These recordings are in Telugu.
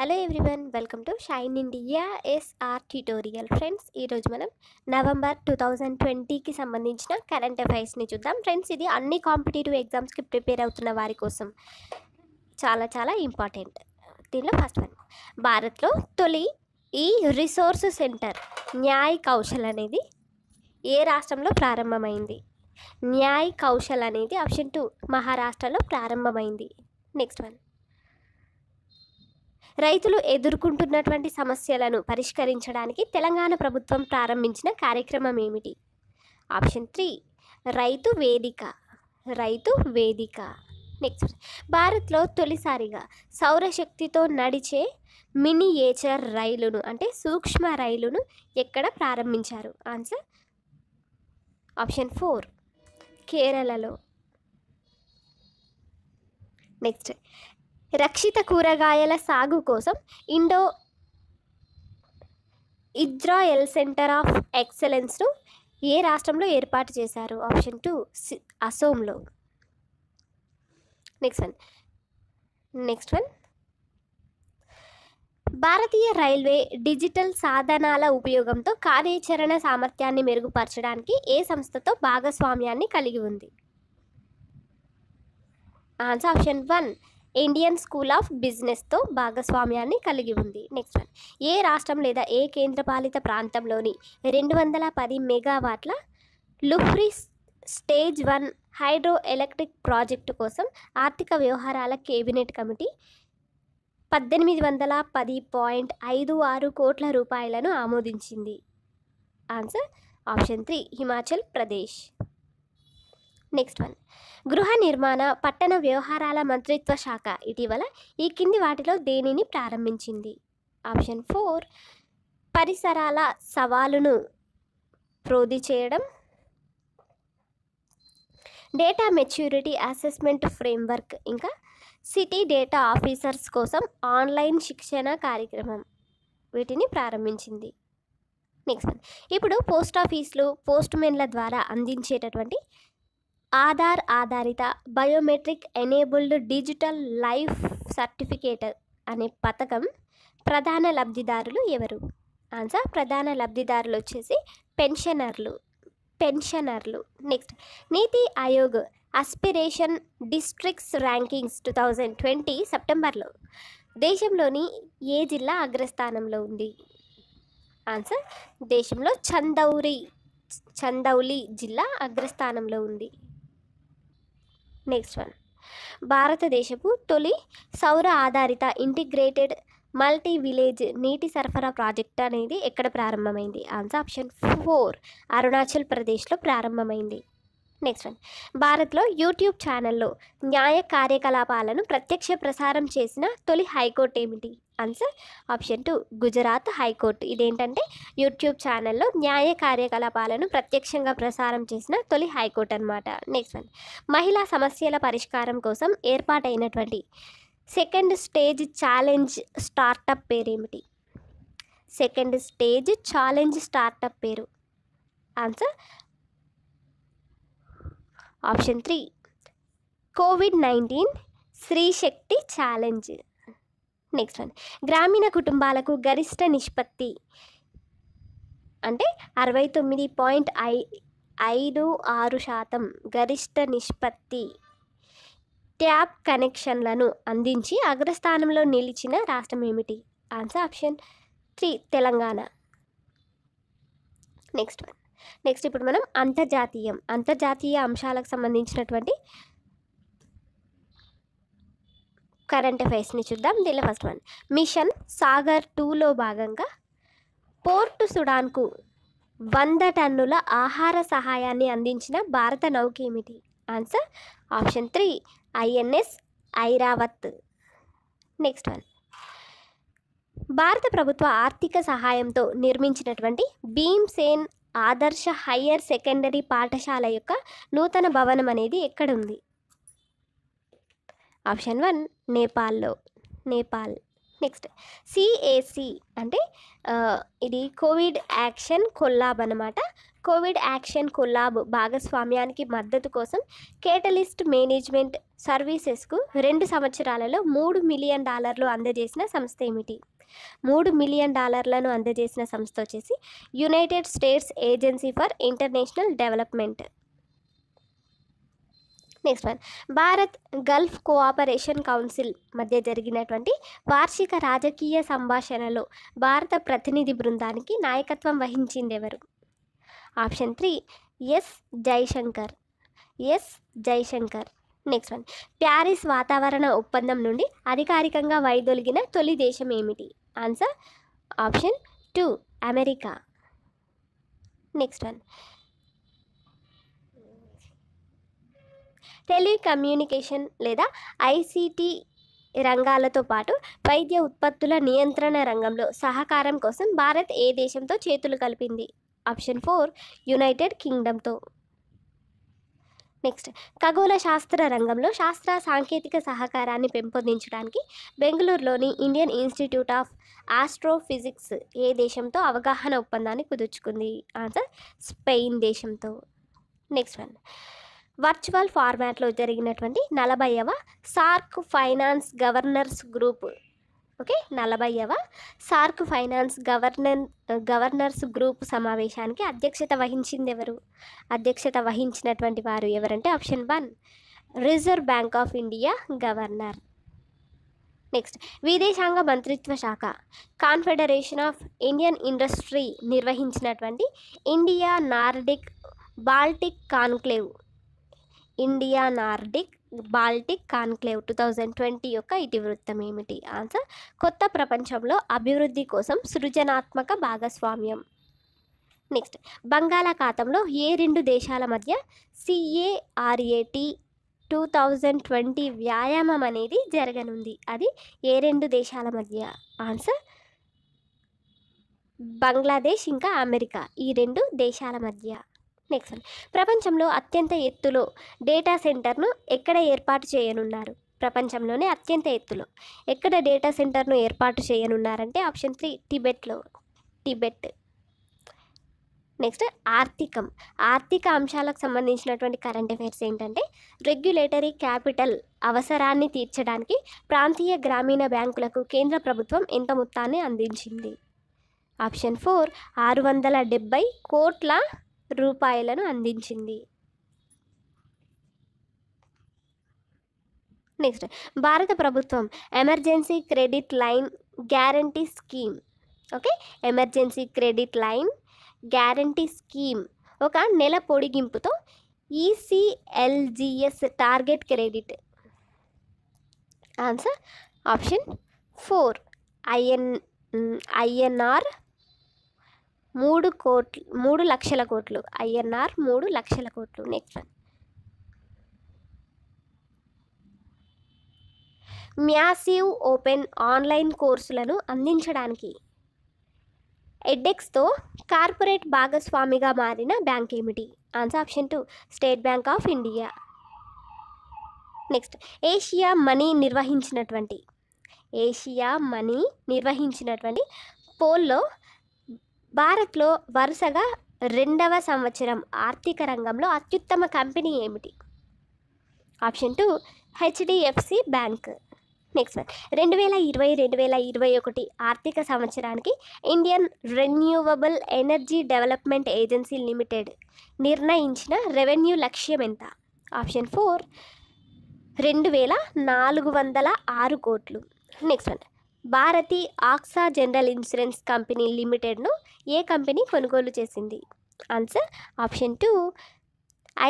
Hello everyone welcome to shine India SR tutorial friends ఈరోజు మనం నవంబర్ టూ థౌజండ్ ట్వంటీకి సంబంధించిన కరెంట్ అఫైర్స్ని చూద్దాం ఫ్రెండ్స్ ఇది అన్ని కాంపిటేటివ్ ఎగ్జామ్స్కి ప్రిపేర్ అవుతున్న వారి కోసం చాలా చాలా ఇంపార్టెంట్ దీనిలో ఫస్ట్ వన్ భారత్లో తొలి ఈ రిసోర్స్ సెంటర్ న్యాయ్ కౌశల్ అనేది ఏ రాష్ట్రంలో ప్రారంభమైంది న్యాయ్ కౌశల్ అనేది ఆప్షన్ టూ మహారాష్ట్రలో ప్రారంభమైంది నెక్స్ట్ వన్ రైతులు ఎదుర్కొంటున్నటువంటి సమస్యలను పరిష్కరించడానికి తెలంగాణ ప్రభుత్వం ప్రారంభించిన కార్యక్రమం ఏమిటి ఆప్షన్ త్రీ రైతు వేదిక రైతు వేదిక నెక్స్ట్ భారత్లో తొలిసారిగా సౌరశక్తితో నడిచే మినియేచర్ రైలును అంటే సూక్ష్మ రైలును ఎక్కడ ప్రారంభించారు ఆన్సర్ ఆప్షన్ ఫోర్ కేరళలో నెక్స్ట్ రక్షిత కూరగాయల సాగు కోసం ఇండో ఇజ్రాయెల్ సెంటర్ ఆఫ్ ఎక్సలెన్స్ను ఏ రాష్ట్రంలో ఏర్పాటు చేశారు ఆప్షన్ టూ అసోంలో నెక్స్ట్ వన్ నెక్స్ట్ వన్ భారతీయ రైల్వే డిజిటల్ సాధనాల ఉపయోగంతో కార్యాచరణ సామర్థ్యాన్ని మెరుగుపరచడానికి ఏ సంస్థతో భాగస్వామ్యాన్ని కలిగి ఉంది answer option one Indian school of బిజినెస్తో భాగస్వామ్యాన్ని కలిగి ఉంది నెక్స్ట్ వన్ ఏ రాష్ట్రం లేదా ఏ కేంద్రపాలిత ప్రాంతంలోని రెండు వందల పది మెగావాట్ల లుఫ్రీ stage one hydro electric project కోసం ఆర్థిక వ్యవహారాల కేబినెట్ కమిటీ పద్దెనిమిది వందల పది పాయింట్ ఐదు ఆరు కోట్ల రూపాయలను ఆమోదించింది answer option three Himachal Pradesh next one hmm. గృహ నిర్మాణ పట్టణ వ్యవహారాల మంత్రిత్వ శాఖ ఇటీవల ఈ కింది వాటిలో దేనిని ప్రారంభించింది ఆప్షన్ ఫోర్ పరిసరాల సవాలును ప్రోధి చేయడం డేటా మెచ్యూరిటీ అసెస్మెంట్ ఫ్రేమ్వర్క్ ఇంకా సిటీ డేటా ఆఫీసర్స్ కోసం ఆన్లైన్ శిక్షణ కార్యక్రమం వీటిని ప్రారంభించింది నెక్స్ట్ ఇప్పుడు పోస్ట్ ఆఫీసులు పోస్ట్మెన్ల ద్వారా అందించేటటువంటి ఆధార్ ఆధారిత biometric enabled digital life certificate అనే పథకం ప్రధాన లబ్ధిదారులు ఎవరు ఆన్సర్ ప్రధాన లబ్ధిదారులు వచ్చేసి పెన్షనర్లు పెన్షనర్లు next NITI Aayog aspiration districts rankings two thousand twenty సెప్టెంబర్లో దేశంలోని ఏ జిల్లా అగ్రస్థానంలో ఉంది ఆన్సర్ దేశంలో చందౌరి చందౌలి జిల్లా అగ్రస్థానంలో ఉంది నెక్స్ట్ వన్ భారతదేశపు తొలి సౌర ఆధారిత ఇంటిగ్రేటెడ్ మల్టీ విలేజ్ నీటి సరఫరా ప్రాజెక్ట్ అనేది ఎక్కడ ప్రారంభమైంది ఆన్సర్ ఆప్షన్ ఫోర్ అరుణాచల్ ప్రదేశ్లో ప్రారంభమైంది నెక్స్ట్ వన్ భారత్లో యూట్యూబ్ ఛానల్లో న్యాయ కార్యకలాపాలను ప్రత్యక్ష ప్రసారం చేసిన తొలి హైకోర్టు ఏమిటి answer option two Gujarat high court ఇదేంటంటే యూట్యూబ్ ఛానల్లో న్యాయ కార్యకలాపాలను ప్రత్యక్షంగా ప్రసారం చేసిన తొలి హైకోర్టు అనమాట నెక్స్ట్ వన్ మహిళా సమస్యల పరిష్కారం కోసం ఏర్పాటైనటువంటి సెకండ్ స్టేజ్ ఛాలెంజ్ స్టార్టప్ పేరు ఏమిటి సెకండ్ స్టేజ్ ఛాలెంజ్ స్టార్టప్ పేరు answer option three COVID nineteen Shrishakti challenge next one గ్రామీణ కుటుంబాలకు గరిష్ట నిష్పత్తి అంటే అరవై తొమ్మిది పాయింట్ ఐ ఐదు ఆరు శాతం గరిష్ట నిష్పత్తి ట్యాప్ కనెక్షన్లను అందించి అగ్రస్థానంలో నిలిచిన రాష్ట్రం ఏమిటి answer option three Telangana next one next ఇప్పుడు మనం అంతర్జాతీయం అంతర్జాతీయ అంశాలకు సంబంధించినటువంటి కరెంట్ అఫైర్స్ని చూద్దాం దీనిలో ఫస్ట్ వన్ మిషన్ సాగర్ టూలో భాగంగా పోర్టు సుడాన్కు వంద టన్నుల ఆహార సహాయాన్ని అందించిన భారత నౌక ఏమిటి answer option three INS Airavat next one భారత ప్రభుత్వ ఆర్థిక సహాయంతో నిర్మించినటువంటి భీమ్సేన్ ఆదర్శ హయ్యర్ సెకండరీ పాఠశాల యొక్క నూతన భవనం అనేది ఎక్కడుంది ఆప్షన్ వన్ నేపాల్లో నేపాల్ నెక్స్ట్ సిఏసి అంటే ఇది కోవిడ్ యాక్షన్ కొల్లాబ్ అనమాట కోవిడ్ యాక్షన్ కొల్లాబ్ భాగస్వామ్యానికి మద్దతు కోసం కేటలిస్ట్ మేనేజ్మెంట్ సర్వీసెస్కు రెండు సంవత్సరాలలో మూడు మిలియన్ డాలర్లు అందజేసిన సంస్థ ఏమిటి మూడు మిలియన్ డాలర్లను అందజేసిన సంస్థ వచ్చేసి United States agency for international development next one Bharat gulf cooperation council మధ్య జరిగినటువంటి వార్షిక రాజకీయ సంభాషణలో భారత ప్రతినిధి బృందానికి నాయకత్వం ఎవరు option three S Jaishankar S Jaishankar next one Paris వాతావరణ ఒప్పందం నుండి అధికారికంగా వైదొలిగిన తొలి దేశం ఏమిటి answer option two America next one telecommunication లేదా ఐసీటీ రంగాలతో పాటు వైద్య ఉత్పత్తుల నియంత్రణ రంగంలో సహకారం కోసం భారత్ ఏ దేశంతో చేతులు కలిపింది ఆప్షన్ ఫోర్ యునైటెడ్ కింగ్డమ్తో నెక్స్ట్ ఖగోళ శాస్త్ర రంగంలో శాస్త్ర సాంకేతిక సహకారాన్ని పెంపొందించడానికి బెంగళూరులోని ఇండియన్ ఇన్స్టిట్యూట్ ఆఫ్ ఆస్ట్రోఫిజిక్స్ ఏ దేశంతో అవగాహన ఒప్పందాన్ని కుదుర్చుకుంది ఆన్సర్ స్పెయిన్ దేశంతో నెక్స్ట్ వన్ వర్చువల్ ఫార్మాట్లో జరిగినటువంటి నలభైవ SAARC finance governors group okay నలభైవ SAARC finance governor governors group సమావేశానికి అధ్యక్షత వహించింది ఎవరు అధ్యక్షత వహించినటువంటి వారు ఎవరంటే option one reserve bank of India governor next విదేశాంగ మంత్రిత్వ శాఖ కాన్ఫెడరేషన్ ఆఫ్ ఇండియన్ ఇండస్ట్రీ నిర్వహించినటువంటి India Nordic Baltic conclave India Nordic Baltic conclave two thousand twenty యొక్క ఇతివృత్తం ఏమిటి ఆన్సర్ కొత్త ప్రపంచంలో అభివృద్ధి కోసం సృజనాత్మక భాగస్వామ్యం నెక్స్ట్ బంగాళాఖాతంలో ఏ రెండు దేశాల మధ్య సిఏఆర్ఏటి టూ థౌజండ్ ట్వంటీ వ్యాయామం అనేది జరగనుంది అది ఏ రెండు దేశాల మధ్య ఆన్సర్ బంగ్లాదేశ్ ఇంకా అమెరికా ఈ రెండు దేశాల మధ్య నెక్స్ట్ ప్రపంచంలో అత్యంత ఎత్తులో డేటా సెంటర్ను ఎక్కడ ఏర్పాటు చేయనున్నారు ప్రపంచంలోనే అత్యంత ఎత్తులో ఎక్కడ డేటా సెంటర్ను ఏర్పాటు చేయనున్నారంటే ఆప్షన్ త్రీ టిబెట్లో టిబెట్ నెక్స్ట్ ఆర్థికం ఆర్థిక అంశాలకు సంబంధించినటువంటి కరెంట్ అఫైర్స్ ఏంటంటే రెగ్యులేటరీ క్యాపిటల్ అవసరాన్ని తీర్చడానికి ప్రాంతీయ గ్రామీణ బ్యాంకులకు కేంద్ర ప్రభుత్వం ఎంత మొత్తాన్ని అందించింది ఆప్షన్ ఫోర్ ఆరు వందల డెబ్బై కోట్ల రూపాయలను అందించింది నెక్స్ట్ భారత ప్రభుత్వం emergency credit line guarantee scheme okay emergency credit line guarantee scheme ఒక నెల పొడిగింపుతో ECLGS target credit answer option four IN INR మూడు కోట్లు మూడు లక్షల కోట్లు ఐఎన్ఆర్ మూడు లక్షల కోట్లు నెక్స్ట్ మ్యాసివ్ ఓపెన్ ఆన్లైన్ కోర్సులను అందించడానికి ఎడ్డెక్స్తో కార్పొరేట్ భాగస్వామిగా మారిన బ్యాంక్ ఏమిటి answer option two State Bank of India next Asia money నిర్వహించినటువంటి ఏషియా మనీ నిర్వహించినటువంటి పోల్లో భారత్లో వరుసగా రెండవ సంవత్సరం ఆర్థిక రంగంలో అత్యుత్తమ కంపెనీ ఏమిటి option two HDFC bank next one రెండు వేల ఇరవై రెండు వేల ఇరవై ఒకటి ఆర్థిక సంవత్సరానికి Indian renewable energy development agency limited నిర్ణయించిన రెవెన్యూ లక్ష్యం ఎంత ఆప్షన్ ఫోర్ రెండు వేల నాలుగు వందల ఆరు కోట్లు next one Bharti AXA general insurance company లిమిటెడ్ను ఏ కంపెనీ కొనుగోలు చేసింది answer option two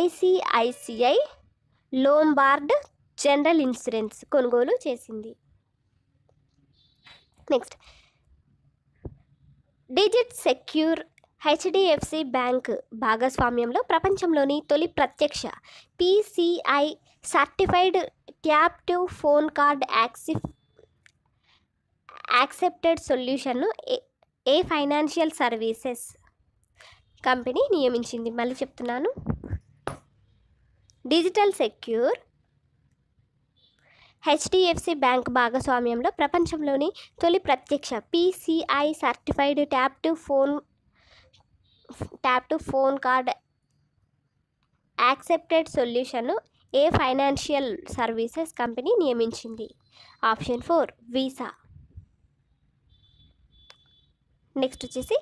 ICICI Lombard general insurance కొనుగోలు చేసింది next digit secure HDFC bank భాగస్వామ్యంలో ప్రపంచంలోని తొలి ప్రత్యక్ష PCI certified tap to phone card యాక్సిఫ్ యాక్సెప్టెడ్ సొల్యూషన్ను ఏ ఫైనాన్షియల్ సర్వీసెస్ కంపెనీ నియమించింది మళ్ళీ చెప్తున్నాను డిజిటల్ సెక్యూర్ హెచ్డిఎఫ్సి బ్యాంక్ భాగస్వామ్యంలో ప్రపంచంలోని తొలి ప్రత్యక్ష PCI certified tap to phone tap to phone card accepted సొల్యూషన్ను ఏ ఫైనాన్షియల్ సర్వీసెస్ కంపెనీ నియమించింది ఆప్షన్ ఫోర్ వీసా నెక్స్ట్ వచ్చేసి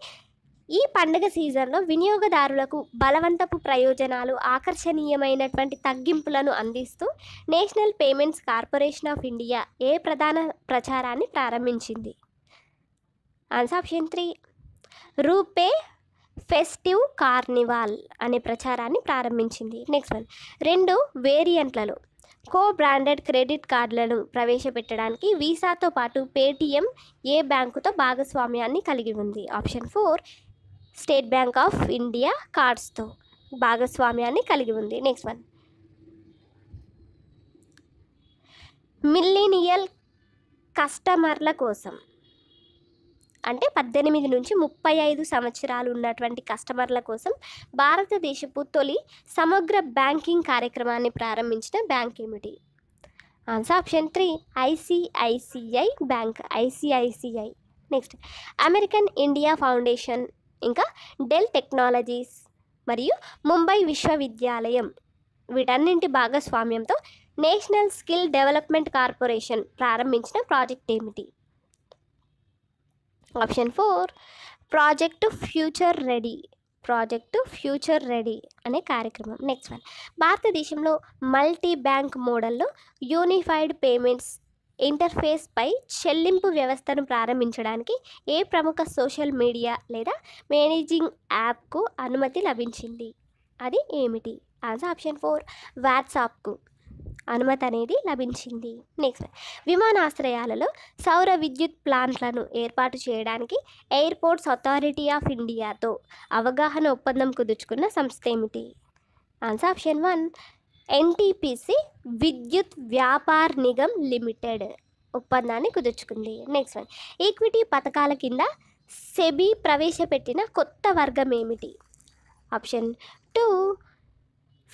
ఈ పండుగ సీజన్లో వినియోగదారులకు బలవంతపు ప్రయోజనాలు ఆకర్షణీయమైనటువంటి తగ్గింపులను అందిస్తూ National Payments Corporation of India ఏ ప్రధాన ప్రచారాన్ని ప్రారంభించింది answer option three RuPay festive carnival అనే ప్రచారాన్ని ప్రారంభించింది నెక్స్ట్ వన్ రెండు వేరియంట్లలో కో బ్రాండెడ్ క్రెడిట్ కార్డులను ప్రవేశపెట్టడానికి వీసాతో పాటు పేటిఎం ఏ బ్యాంకుతో భాగస్వామ్యాన్ని కలిగి ఉంది option four State Bank of India కార్డ్స్తో భాగస్వామ్యాన్ని కలిగి ఉంది నెక్స్ట్ వన్ మిల్లీనియల్ కస్టమర్ల కోసం అంటే పద్దెనిమిది నుంచి ముప్పై ఐదు సంవత్సరాలు ఉన్నటువంటి కస్టమర్ల కోసం భారతదేశపు తొలి సమగ్ర బ్యాంకింగ్ కార్యక్రమాన్ని ప్రారంభించిన బ్యాంక్ ఏమిటి answer option three ICICI bank ICICI next American India foundation ఇంకా డెల్ టెక్నాలజీస్ మరియు ముంబై విశ్వవిద్యాలయం వీటన్నింటి భాగస్వామ్యంతో నేషనల్ స్కిల్ డెవలప్మెంట్ కార్పొరేషన్ ప్రారంభించిన ప్రాజెక్ట్ ఏమిటి option four project future ready project future ready అనే కార్యక్రమం నెక్స్ట్ వన్ భారతదేశంలో మల్టీ బ్యాంక్ మోడల్లో యూనిఫైడ్ పేమెంట్స్ ఇంటర్ఫేస్పై చెల్లింపు వ్యవస్థను ప్రారంభించడానికి ఏ ప్రముఖ సోషల్ మీడియా లేదా మేనేజింగ్ యాప్కు అనుమతి లభించింది అది ఏమిటి ఆన్సర్ ఆప్షన్ ఫోర్ వాట్సాప్కు అనుమతి అనేది లభించింది నెక్స్ట్ విమానాశ్రయాలలో సౌర విద్యుత్ ప్లాంట్లను ఏర్పాటు చేయడానికి ఎయిర్పోర్ట్స్ అథారిటీ ఆఫ్ ఇండియాతో అవగాహన ఒప్పందం కుదుర్చుకున్న సంస్థ ఏమిటి ఆన్సర్ ఆప్షన్ వన్ ఎన్టీపీసీ విద్యుత్ వ్యాపార్ నిగమ్ లిమిటెడ్ ఒప్పందాన్ని కుదుర్చుకుంది నెక్స్ట్ వన్ ఈక్విటీ పథకాల కింద సెబీ ప్రవేశపెట్టిన కొత్త వర్గం ఏమిటి option two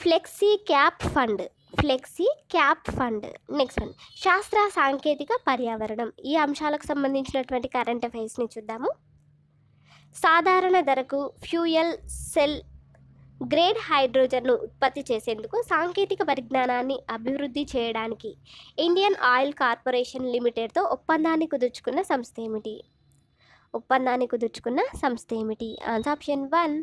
flexi cap fund flexi cap fund next one శాస్త్ర సాంకేతిక పర్యావరణం ఈ అంశాలకు సంబంధించినటువంటి కరెంట్ అఫైర్స్ని చూద్దాము సాధారణ ధరకు ఫ్యూయల్ సెల్ గ్రేడ్ హైడ్రోజన్ను ఉత్పత్తి చేసేందుకు సాంకేతిక పరిజ్ఞానాన్ని అభివృద్ధి చేయడానికి ఇండియన్ ఆయిల్ కార్పొరేషన్ లిమిటెడ్తో ఒప్పందాన్ని కుదుర్చుకున్న సంస్థ ఏమిటి ఒప్పందాన్ని కుదుర్చుకున్న సంస్థ ఏమిటి answer option one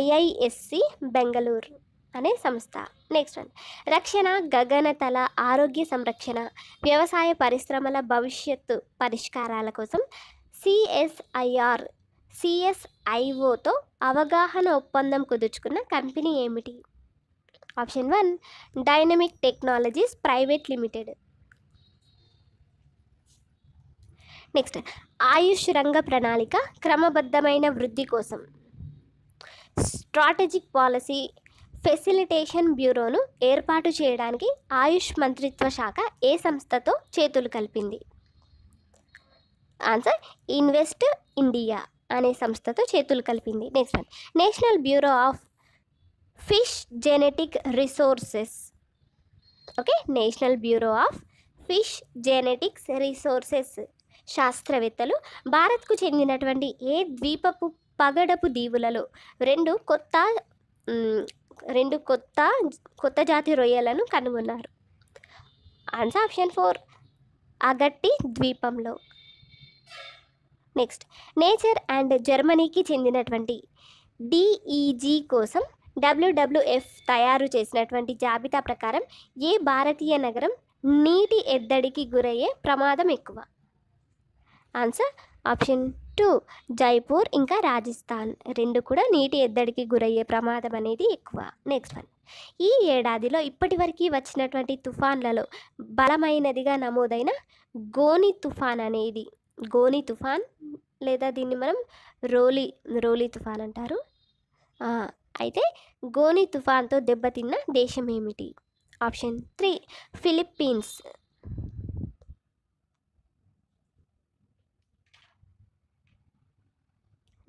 IISc Bengaluru అనే సంస్థ నెక్స్ట్ వన్ రక్షణ గగనతల ఆరోగ్య సంరక్షణ వ్యవసాయ పరిశ్రమల భవిష్యత్తు పరిష్కారాల కోసం సిఎస్ఐఆర్ సిఎస్ఐఓతో అవగాహన ఒప్పందం కుదుర్చుకున్న కంపెనీ ఏమిటి option one dynamic technologies private limited next AYUSH రంగ ప్రణాళిక క్రమబద్ధమైన వృద్ధి కోసం స్ట్రాటజిక్ పాలసీ ఫెసిలిటేషన్ బ్యూరోను ఏర్పాటు చేయడానికి ఆయుష్ మంత్రిత్వ శాఖ ఏ సంస్థతో చేతులు కలిపింది ఆన్సర్ ఇన్వెస్ట్ ఇండియా అనే సంస్థతో చేతులు కలిపింది next one national bureau of fish genetic resources okay national bureau of fish genetics resources శాస్త్రవేత్తలు భారత్కు చెందినటువంటి ఏ ద్వీపపు పగడపు దీవులలో రెండు కొత్త రెండు కొత్త కొత్త జాతి రొయ్యలను కనుగొన్నారు ఆన్సర్ ఆప్షన్ ఫోర్ అగట్టి ద్వీపంలో నెక్స్ట్ నేచర్ అండ్ జర్మనీకి చెందినటువంటి డిఈజీ కోసం డబ్ల్యూడబ్ల్యూఎఫ్ తయారు చేసినటువంటి జాబితా ప్రకారం ఏ భారతీయ నగరం నీటి ఎద్దడికి గురయ్యే ప్రమాదం ఎక్కువ ఆన్సర్ ఆప్షన్ టూ జైపూర్ ఇంకా రాజస్థాన్ రెండు కూడా నీటి ఎద్దడికి గురయ్యే ప్రమాదం అనేది ఎక్కువ నెక్స్ట్ వన్ ఈ ఏడాదిలో ఇప్పటివరకు వచ్చినటువంటి తుఫాన్లలో బలమైనదిగా నమోదైన గోని తుఫాన్ అనేది గోని తుఫాన్ లేదా దీన్ని మనం రోలీ రోలీ తుఫాన్ అంటారు అయితే గోని తుఫాన్తో దెబ్బతిన్న దేశం ఏమిటి ఆప్షన్ త్రీ ఫిలిప్పీన్స్